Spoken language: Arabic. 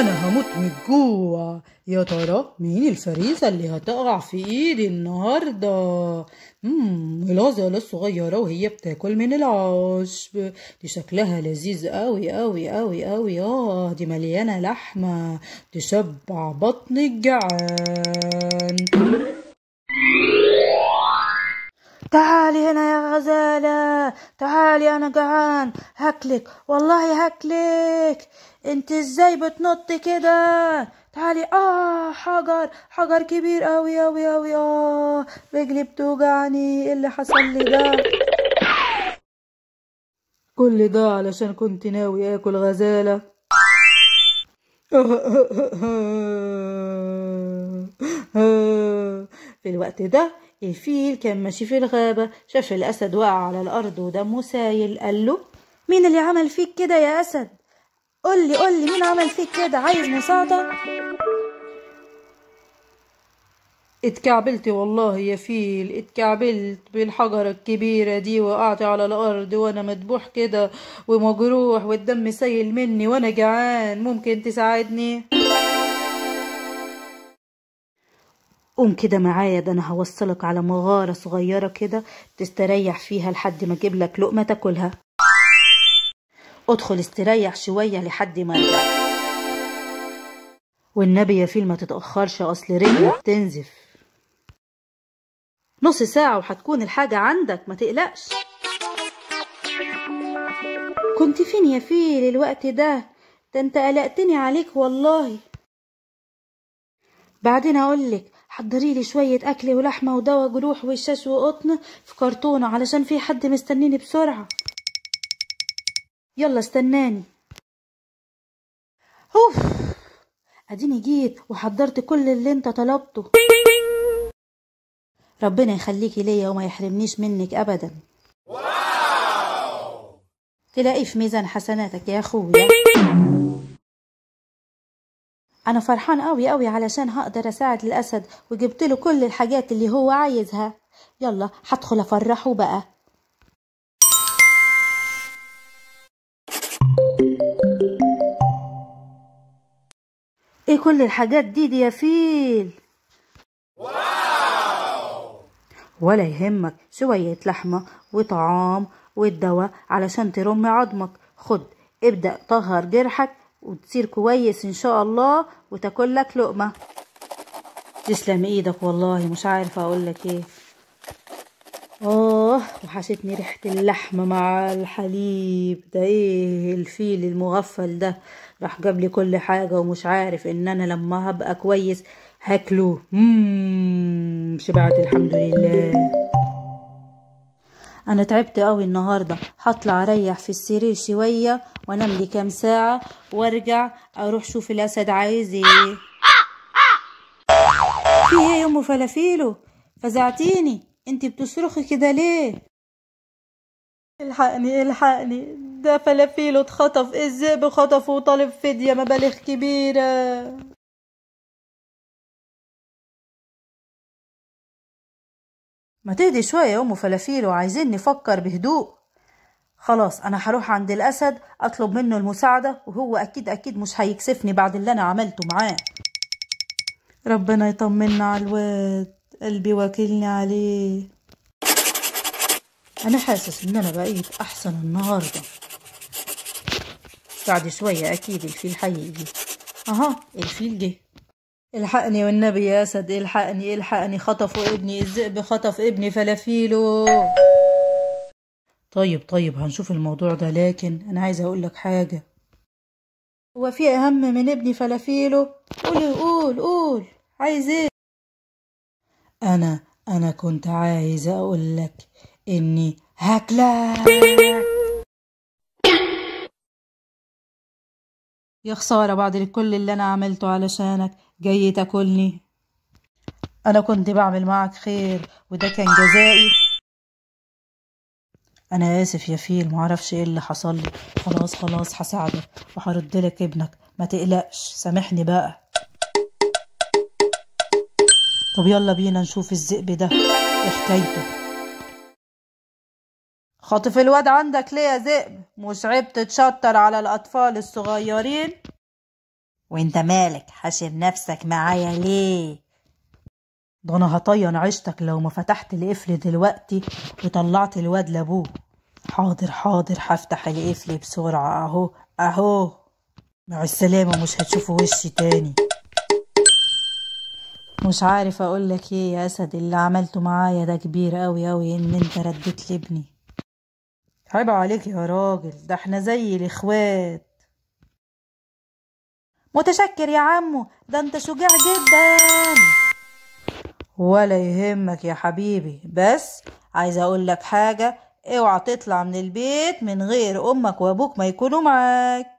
انا هموت من الجوع يا ترى مين الفريسة اللي هتقع في ايدي النهاردة مم العزلة الصغيرة وهي بتاكل من العشب دي شكلها لذيذ قوي قوي قوي قوي اه دي مليانة لحمة تشبع بطن الجعان تعالي هنا يا غزالة تعالي أنا جعان هاكلك والله هاكلك انت ازاي بتنطي كده تعالي اه حجر حجر كبير اوي اوي اوي اه رجلي بتوجعني ايه اللي حصل لي ده كل ده علشان كنت ناوي اكل غزالة في الوقت ده الفيل كان ماشي في الغابة شاف الأسد وقع على الأرض ودمه سايل قال له مين اللي عمل فيك كده يا أسد قول لي قول لي مين عمل فيك كده عايز مساعدة اتكعبلت والله يا فيل اتكعبلت بالحجرة الكبيرة دي وقعت على الأرض وأنا مدبوح كده ومجروح والدم سايل مني وأنا جعان ممكن تساعدني قوم كده معايا ده أنا هوصلك على مغارة صغيرة كده تستريح فيها لحد ما أجيبلك لقمة تاكلها ادخل استريح شوية لحد ما يرجع والنبي يا فيل ما تتأخرش أصل رجلك بتنزف أيوة. نص ساعة وهتكون الحاجة عندك ما تقلقش كنت فين يا فيل الوقت ده ده انت قلقتني عليك والله بعدين اقولك حضري لي شوية أكل ولحمة ودواء جروح وشاش وقطن في كرتونة علشان في حد مستنيني بسرعة يلا استناني اوف اديني جيت وحضرت كل اللي انت طلبته ربنا يخليكي ليا وما يحرمنيش منك ابدا تلاقي تلاقيه في ميزان حسناتك يا اخويا انا فرحان قوي قوي علشان هقدر اساعد الاسد وجبت له كل الحاجات اللي هو عايزها يلا هدخل افرحه بقى ايه كل الحاجات دي دي يا فيل ولا يهمك شوية لحمة وطعام والدواء علشان ترم عظمك خد ابدأ طهر جرحك وتصير كويس ان شاء الله وتاكل لك لقمة تسلم ايدك والله مش عارفة اقولك ايه اه وحشتني ريحه اللحمه مع الحليب ده ايه الفيل المغفل ده راح جاب لي كل حاجه ومش عارف ان انا لما هبقى كويس هاكله امم شبعت الحمد لله انا تعبت قوي النهارده هطلع اريح في السرير شويه وانام لي كام ساعه وارجع اروح شوف الاسد عايز ايه في ايه يا ام فلافيلو فزعتيني انت بتصرخي كده ليه الحقني الحقني ده فلافيله اتخطف الذئب خطفه وطالب فدية مبالغ كبيرة ما تهدي شوية يا أم فلافيلو عايزين نفكر بهدوء خلاص أنا هروح عند الأسد أطلب منه المساعدة وهو أكيد أكيد مش هيكسفني بعد اللي أنا عملته معاه ربنا يطمنا على الواد قلبي واكلني عليه أنا حاسس إن أنا بقيت أحسن النهاردة بعد شوية أكيد الفيل هيجي أها الفيل جه الحقني والنبي يا أسد الحقني الحقني خطفوا ابني الذئب خطف ابني فلافيله طيب طيب هنشوف الموضوع ده لكن أنا عايزة أقول لك حاجة هو في أهم من ابني فلافيله قول قول قول عايز إيه أنا أنا كنت عايز أقول لك إني هاكلك يا خسارة بعد كل اللي أنا عملته علشانك جاي تاكلني أنا كنت بعمل معك خير وده كان جزائي أنا آسف يا فيل معرفش إيه اللي حصل لي خلاص خلاص هساعدك وهرد لك ابنك ما تقلقش سامحني بقى طب يلا بينا نشوف الذئب ده ايه حكايته خاطف الواد عندك ليه يا ذئب مش عيب تتشطر على الاطفال الصغيرين وانت مالك حاشر نفسك معايا ليه ده انا هطين عيشتك لو ما فتحت القفل دلوقتي وطلعت الواد لابوه حاضر حاضر هفتح القفل بسرعه اهو اهو مع السلامه مش هتشوفوا وشي تاني مش عارفة اقول لك ايه يا اسد اللي عملته معايا ده كبير اوي اوي ان انت رديت لابني عيب عليك يا راجل ده احنا زي الاخوات متشكر يا عمو ده انت شجاع جدا ولا يهمك يا حبيبي بس عايزه اقول لك حاجه اوعى تطلع من البيت من غير امك وابوك ما يكونوا معاك